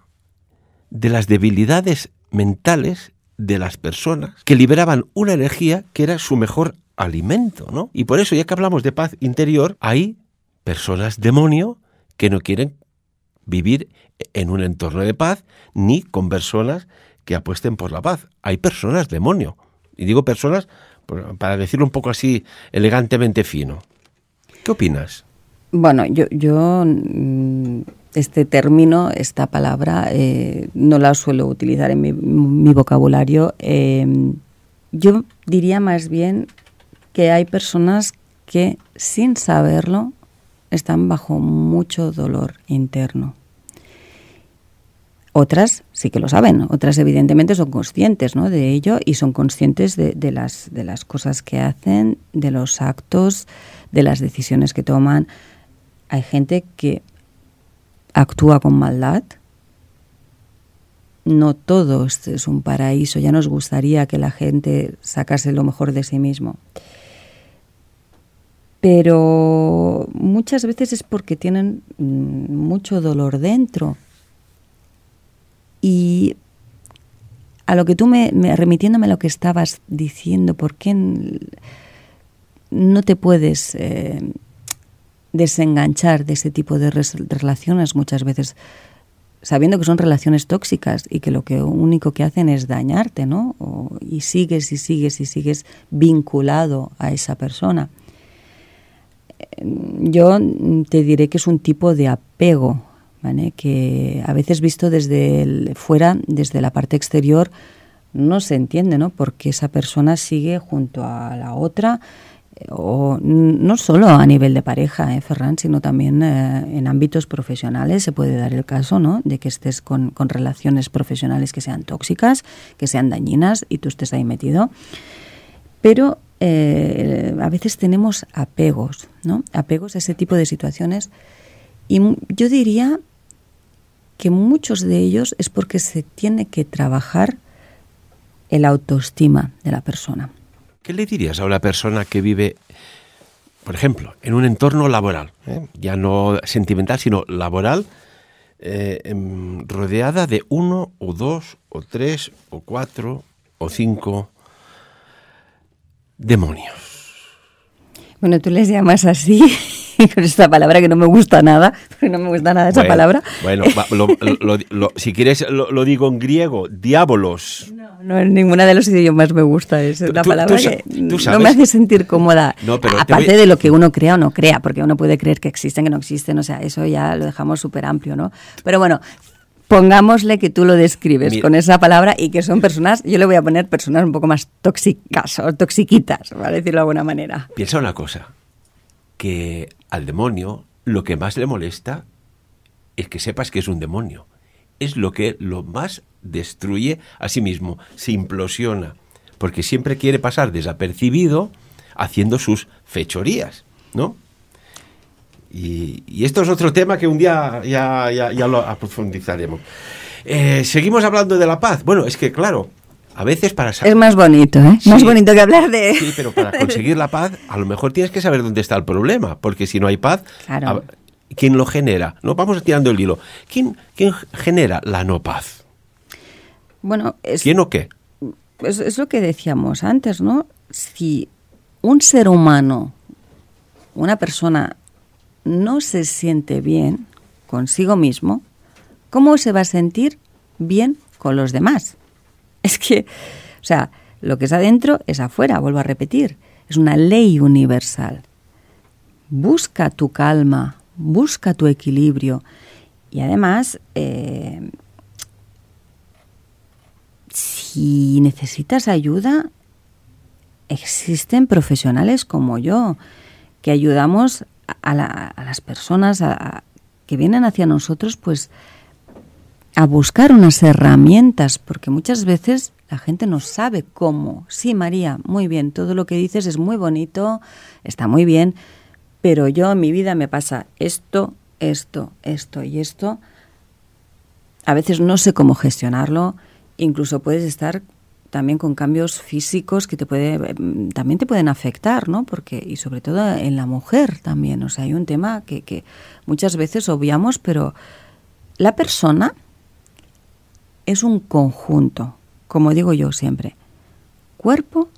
de las debilidades mentales de las personas que liberaban una energía que era su mejor alimento, Y por eso, ya que hablamos de paz interior, hay personas demonio que no quieren vivir en un entorno de paz ni con personas que apuesten por la paz. Hay personas demonio. Y digo personas pues, para decirlo un poco así elegantemente fino. ¿Qué opinas? Bueno, yo, yo mm, este término, esta palabra, eh, no la suelo utilizar en mi, vocabulario. Em, yo diría más bien que hay personas que sin saberlo están bajo mucho dolor interno. Otras sí que lo saben, otras evidentemente son conscientes de ello y son conscientes de, las, de las cosas que hacen, de los actos, de las decisiones que toman. Hay gente que actúa con maldad. No todo es un paraíso, ya nos gustaría que la gente sacase lo mejor de sí mismo. Pero muchas veces es porque tienen mm, mucho dolor dentro y a lo que tú me, remitiéndome a lo que estabas diciendo, ¿por qué no te puedes eh, desenganchar de ese tipo de, relaciones muchas veces? sabiendo que son relaciones tóxicas y que lo que único que hacen es dañarte, ¿no? y sigues y sigues y sigues vinculado a esa persona. Eh, yo te diré que es un tipo de apego que a veces visto desde fuera, desde la parte exterior, no se entiende, ¿no? Porque esa persona sigue junto a la otra, eh, o no solo a nivel de pareja, ¿eh, Ferran, sino también eh, en ámbitos profesionales se puede dar el caso, ¿no? De que estés con, relaciones profesionales que sean tóxicas, que sean dañinas y tú estés ahí metido. Pero eh, a veces tenemos apegos, ¿no? Apegos a ese tipo de situaciones. Y yo diría que muchos de ellos es porque se tiene que trabajar el autoestima de la persona. ¿Qué le dirías a una persona que vive, por ejemplo, en un entorno laboral, eh? ya no sentimental, sino laboral, eh, em, rodeada de uno o dos o tres o cuatro o cinco demonios? Bueno, tú les llamas así [LAUGHS] [LAUGHS] con esta palabra que no me gusta nada, porque no me gusta nada esa palabra. Bueno, si quieres lo, digo en griego, diábolos. No, no en ninguna de los idiomas me gusta, esa una palabra no me hace sentir cómoda, no, aparte de lo que uno crea o no crea, porque uno puede creer que existen, que no existen, o sea, eso ya lo dejamos súper amplio, ¿no? Pero bueno, pongámosle que tú lo describes con esa palabra y que son personas, yo le voy a poner personas un poco más tóxicas o toxiquitas, para decirlo de alguna manera. Piensa una cosa, que al demonio lo que más le molesta es que sepas que es un demonio. Es lo que lo más destruye a sí mismo, se implosiona, porque siempre quiere pasar desapercibido haciendo sus fechorías, ¿no? Y, esto es otro tema que un día ya, ya, lo profundizaremos. Eh, seguimos hablando de la paz. Bueno, es que claro, a veces para saber... Es más bonito, ¿eh? más bonito que hablar de... Sí, pero para [LAUGHS] conseguir la paz, a lo mejor tienes que saber dónde está el problema, porque si no hay paz, ¿quién lo genera? No, vamos tirando el hilo. ¿Quién, quién genera la no paz? Bueno, es, ¿Quién o qué? Es, es lo que decíamos antes, ¿no? Si un ser humano, una persona, no se siente bien consigo mismo, ¿cómo se va a sentir bien con los demás? Es que, o sea, lo que es adentro es afuera, vuelvo a repetir. Es una ley universal. Busca tu calma, busca tu equilibrio. Y además, eh, si necesitas ayuda, existen profesionales como yo que ayudamos a, las personas que vienen hacia nosotros, pues a buscar unas herramientas, porque muchas veces la gente no sabe cómo. Sí, María, muy bien, todo lo que dices es muy bonito, está muy bien, pero yo en mi vida me pasa esto, esto, esto y esto. A veces no sé cómo gestionarlo, incluso puedes estar también con cambios físicos que te puede, mm, también te pueden afectar, ¿no? Porque, y sobre todo en la mujer también, o sea, hay un tema que, que muchas veces obviamos, pero la persona es un conjunto, como digo yo siempre, cuerpo,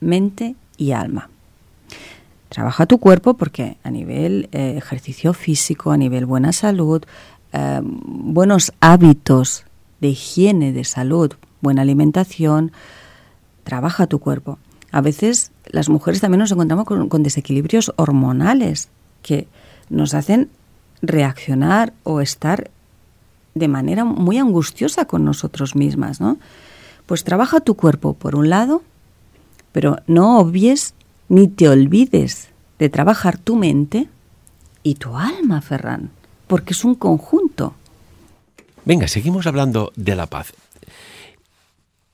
mente y alma. Trabaja tu cuerpo porque a nivel eh, ejercicio físico, a nivel buena salud, eh, buenos hábitos de higiene, de salud, buena alimentación, trabaja tu cuerpo. A veces las mujeres también nos encontramos con, con desequilibrios hormonales que nos hacen reaccionar o estar de manera muy angustiosa con nosotros mismas, ¿no? Pues trabaja tu cuerpo por un lado, pero no obvies ni te olvides de trabajar tu mente y tu alma, Ferran, porque es un conjunto. Venga, seguimos hablando de la paz.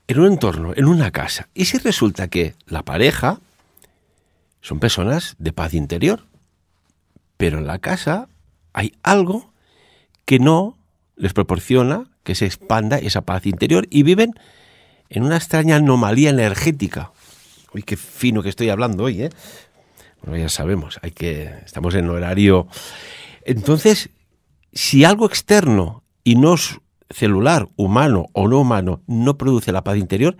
En un entorno, en una casa, ¿y si resulta que la pareja son personas de paz interior? Pero en la casa hay algo que no les proporciona que se expanda esa paz interior y viven en una extraña anomalía energética. Uy, qué fino que estoy hablando hoy, ¿eh? Bueno, ya sabemos, hay que estamos en horario. Entonces, si algo externo y no celular, humano o no humano, no produce la paz interior,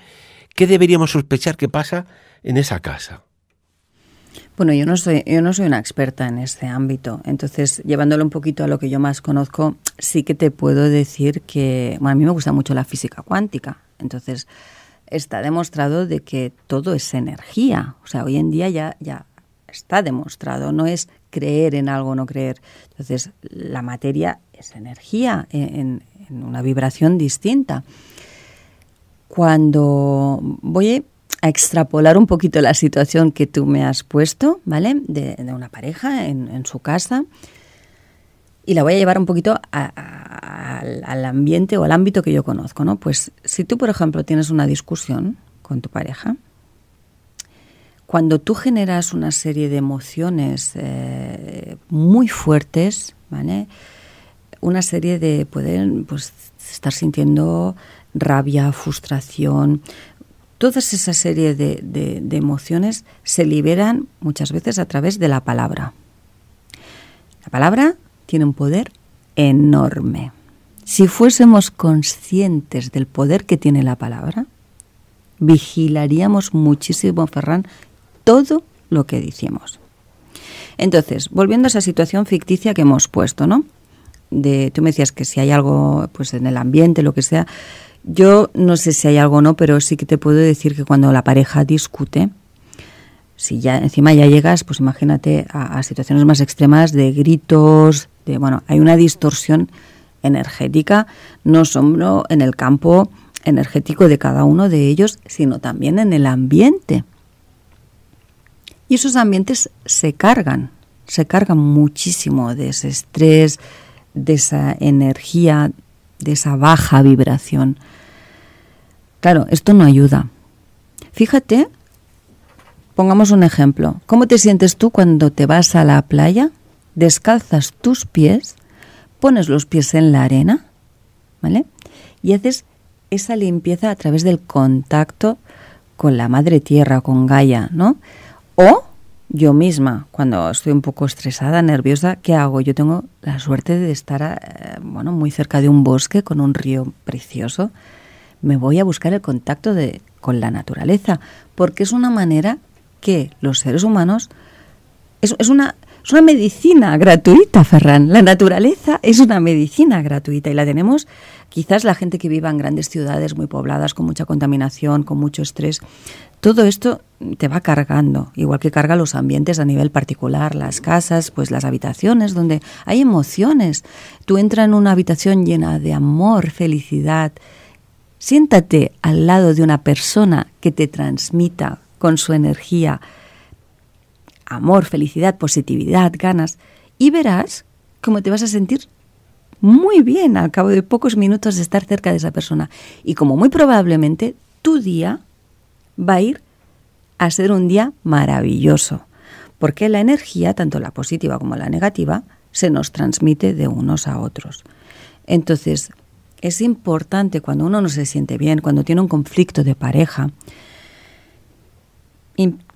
¿qué deberíamos sospechar que pasa en esa casa? Bueno, yo no soy, yo no soy una experta en este ámbito, entonces llevándolo un poquito a lo que yo más conozco, sí que te puedo decir que a mí me gusta mucho la física cuántica, entonces está demostrado de que todo es energía, o sea, hoy en día ya ya está demostrado, no es creer en algo o no creer. Entonces, la materia es energía en, en una vibración distinta. Cuando voy a extrapolar un poquito la situación que tú me has puesto, ¿vale? De, una pareja en, su casa. Y la voy a llevar un poquito al, ambiente o al ámbito que yo conozco, ¿no? Pues si tú, por ejemplo, tienes una discusión con tu pareja, cuando tú generas una serie de emociones eh, muy fuertes, ¿vale? Una serie de, pueden pues, estar sintiendo rabia, frustración, Todas esa serie de, emociones se liberan muchas veces a través de la palabra. La palabra tiene un poder enorme. Si fuésemos conscientes del poder que tiene la palabra, vigilaríamos muchísimo, Ferran, todo lo que decimos. Entonces, volviendo a esa situación ficticia que hemos puesto, ¿no? De, tú me decías que si hay algo pues en el ambiente, lo que sea, yo no sé si hay algo o no, pero sí que te puedo decir que cuando la pareja discute, si ya encima ya llegas, pues imagínate a, a situaciones más extremas de gritos, de bueno, hay una distorsión energética, no solo en el campo energético de cada uno de ellos, sino también en el ambiente. Y esos ambientes se cargan, se cargan muchísimo de ese estrés, de esa energía, de esa baja vibración. Claro, esto no ayuda. Fíjate, pongamos un ejemplo. ¿Cómo te sientes tú cuando te vas a la playa, descalzas tus pies, pones los pies en la arena, ¿vale? Y haces esa limpieza a través del contacto con la madre tierra, con Gaia, ¿no? O yo misma, cuando estoy un poco estresada, nerviosa, ¿qué hago? Yo tengo la suerte de estar, eh, bueno, muy cerca de un bosque con un río precioso me voy a buscar el contacto con la naturaleza, porque es una manera que los seres humanos es, una, una medicina gratuita, Ferran. La naturaleza es una medicina gratuita y la tenemos quizás la gente que viva en grandes ciudades muy pobladas, con mucha contaminación, con mucho estrés. Todo esto te va cargando, igual que carga los ambientes a nivel particular, las casas, pues las habitaciones, donde hay emociones. Tú entras en una habitación llena de amor, felicidad, Siéntate al lado de una persona que te transmita con su energía amor, felicidad, positividad, ganas, y verás cómo te vas a sentir muy bien al cabo de pocos minutos de estar cerca de esa persona. Y como muy probablemente tu día va a ir a ser un día maravilloso, porque la energía, tanto la positiva como la negativa, se nos transmite de unos a otros. Entonces, es importante cuando uno no se siente bien, cuando tiene un conflicto de pareja,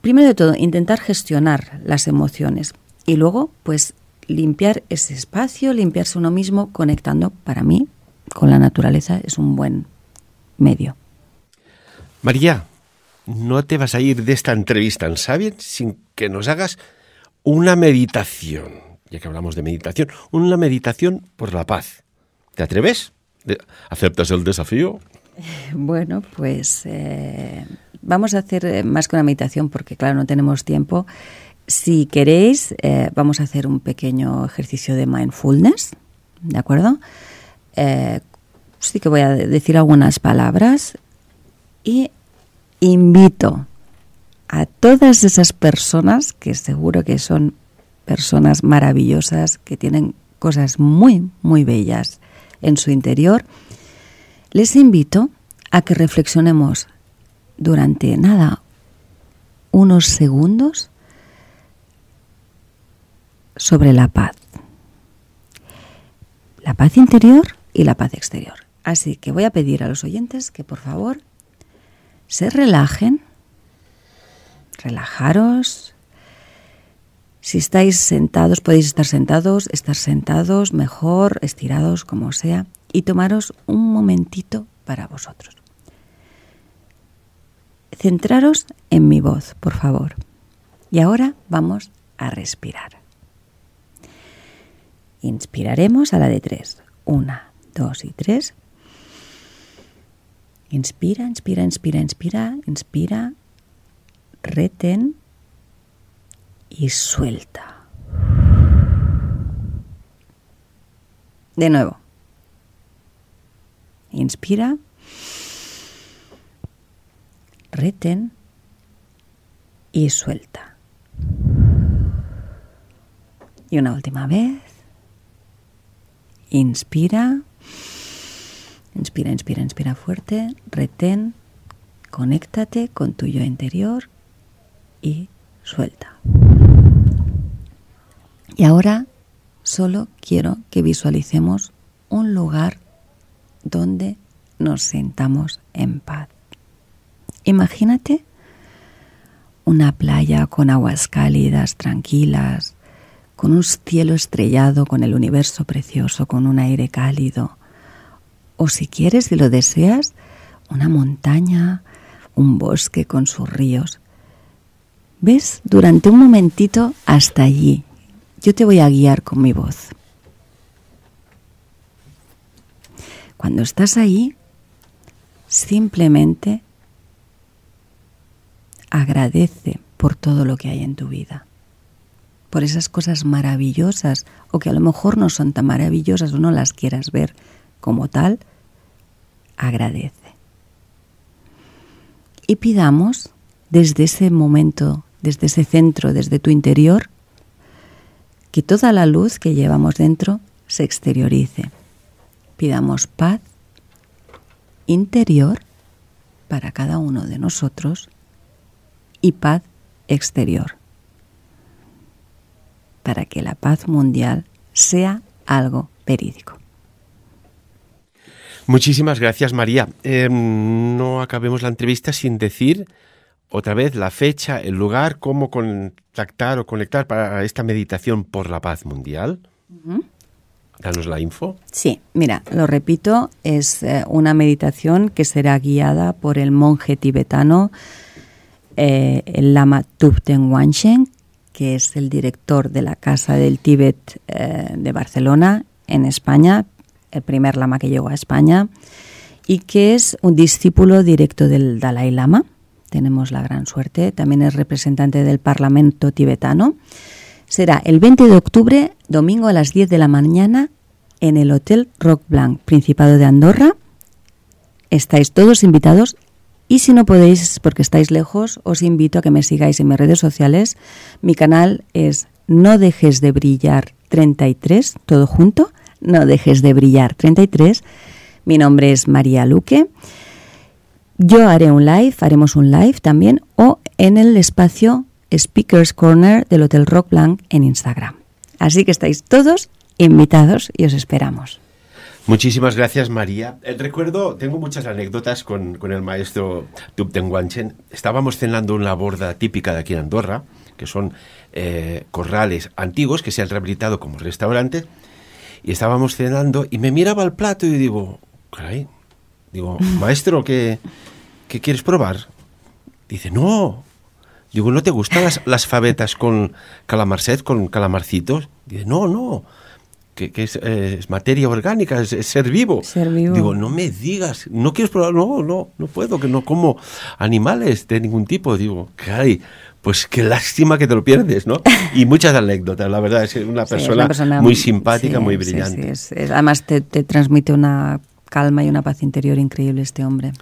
primero de todo, intentar gestionar las emociones y luego, pues, limpiar ese espacio, limpiarse uno mismo, conectando, para mí, con la naturaleza es un buen medio. María, no te vas a ir de esta entrevista en Sabien sin que nos hagas una meditación, ya que hablamos de meditación, una meditación por la paz. ¿Te atreves? ¿Aceptas el desafío? [LAUGHS] Bueno, pues eh, vamos a hacer eh, más que una meditación porque, claro, no tenemos tiempo. Si queréis, eh, vamos a hacer un pequeño ejercicio de mindfulness, ¿de acuerdo? sí que voy a decir algunas palabras y invito a todas esas personas, que seguro que son personas maravillosas, que tienen cosas muy, muy bellas, en su interior, les invito a que reflexionemos durante nada, unos segundos, sobre la paz. La paz interior y la paz exterior. Así que voy a pedir a los oyentes que por favor se relajen, relajaros, si estáis sentados, podéis estar sentados, estar sentados, mejor, estirados, como sea, y tomaros un momentito para vosotros. Centraros en mi voz, por favor. Y ahora vamos a respirar. Inspiraremos a la de tres. Una, dos y tres. Inspira, inspira, inspira, inspira, inspira. Reten y suelta. De nuevo. Inspira. Reten y suelta. Y una última vez. Inspira. Inspira, inspira, inspira fuerte. Retén. Conéctate con tu yo interior y suelta. Y ahora solo quiero que visualicemos un lugar donde nos sentamos en paz. Imagínate una playa con aguas cálidas, tranquilas, con un cielo estrellado, con el universo precioso, con un aire cálido. O si quieres, si lo deseas, una montaña, un bosque con sus ríos. ¿Ves? Durante un momentito hasta allí yo te voy a guiar con mi voz. Cuando estás ahí, simplemente agradece por todo lo que hay en tu vida, por esas cosas maravillosas o que a lo mejor no son tan maravillosas o no las quieras ver como tal, agradece. Y pidamos desde ese momento, desde ese centro, desde tu interior, que toda la luz que llevamos dentro se exteriorice. Pidamos paz interior para cada uno de nosotros y paz exterior, para que la paz mundial sea algo verídico. Muchísimas gracias María. Em, no acabemos la entrevista sin decir otra vez la fecha, el lugar, cómo contactar o conectar para esta meditación por la paz mundial. Danos la info. Sí, mira, lo repito, es eh, una meditación que será guiada por el monje tibetano eh, el Lama Tubten que es el director de la Casa del Tíbet eh, de Barcelona, en España, el primer lama que llegó a España, y que es un discípulo directo del Dalai Lama tenemos la gran suerte, también es representante del Parlamento tibetano. Será el 20 de octubre, domingo a las 10 de la mañana, en el Hotel Rock Blanc, Principado de Andorra. Estáis todos invitados y si no podéis porque estáis lejos, os invito a que me sigáis en mis redes sociales. Mi canal es No dejes de brillar 33, todo junto, No dejes de brillar 33. Mi nombre es María Luque. Yo haré un live, haremos un live también, o en el espacio Speakers Corner del Hotel Rock Blanc en Instagram. Así que estáis todos invitados y os esperamos. Muchísimas gracias, María. Eh, recuerdo, tengo muchas anécdotas con, el maestro Tuptenguanchen. Estábamos cenando en una borda típica de aquí en Andorra, que son eh, corrales antiguos que se han rehabilitado como restaurante. y estábamos cenando y me miraba al plato y digo, caray, digo, maestro, que... ¿qué quieres probar? Dice, no. Digo, ¿no te gustan las, fabetas con calamarset, con calamarcitos? Dice, no, no. Que, eh, es, materia orgánica, es, ser, vivo. ser, vivo. Digo, no me digas, no quieres probar, no, no, no puedo, que no como animales de ningún tipo. Digo, caray, pues qué lástima que te lo pierdes, ¿no? Y muchas anécdotas, la verdad, es una persona, es muy simpática, muy brillante. además te transmite una calma y una paz interior increíble este hombre.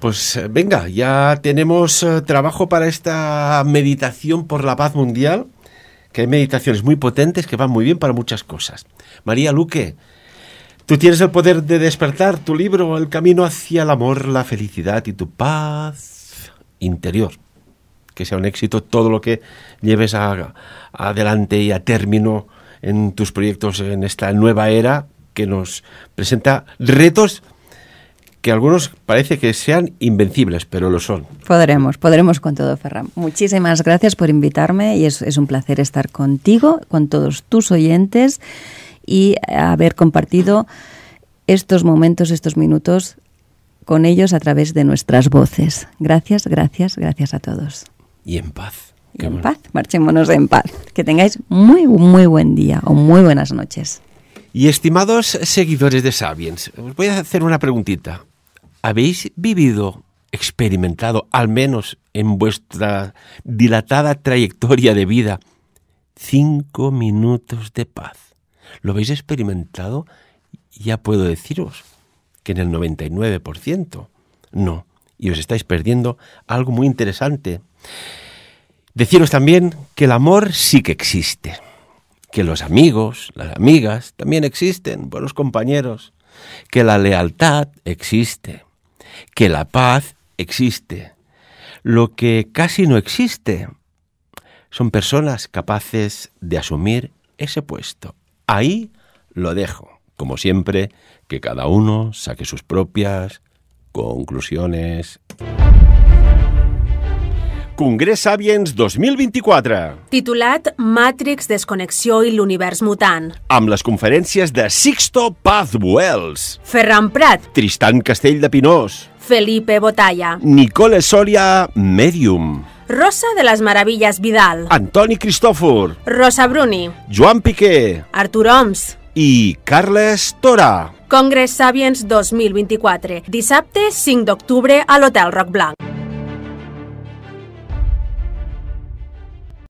Pues eh, venga, ya tenemos eh, trabajo para esta meditación por la paz mundial, que hay meditaciones muy potentes que van muy bien para muchas cosas. María Luque, tú tienes el poder de despertar tu libro, El camino hacia el amor, la felicidad y tu paz interior. Que sea un éxito todo lo que lleves adelante y a término en tus proyectos en esta nueva era que nos presenta retos que algunos parece que sean invencibles, pero lo son. Podremos, podremos con todo, Ferran. Muchísimas gracias por invitarme y es, un placer estar contigo, con todos tus oyentes y haber compartido estos momentos, estos minutos con ellos a través de nuestras voces. Gracias, gracias, gracias a todos. Y en paz. en paz, marchémonos en paz. Que tengáis muy, muy buen día o muy buenas noches. Y estimados seguidores de Sabiens, os voy a hacer una preguntita. ¿Habéis vivido, experimentado, al menos en vuestra dilatada trayectoria de vida, cinco minutos de paz? ¿Lo habéis experimentado? Ya puedo deciros que en el 99% no. Y os estáis perdiendo algo muy interesante. Deciros también que el amor sí que existe que los amigos, las amigas también existen, buenos compañeros, que la lealtad existe, que la paz existe. Lo que casi no existe son personas capaces de asumir ese puesto. Ahí lo dejo. Como siempre, que cada uno saque sus propias conclusiones. Congrés Sàviens 2024. Titulat Matrix, desconnexió i l'univers mutant. Amb les conferències de Sixto Paz Buels. Ferran Prat. Tristan Castell de Pinós. Felipe Botalla. Nicole Soria, Medium. Rosa de les Meravilles Vidal. Antoni Cristòfor. Rosa Bruni. Joan Piqué. Artur Oms. I Carles Tora. Congrés Sàviens 2024. Dissabte 5 d'octubre a l'Hotel Roc Blanc.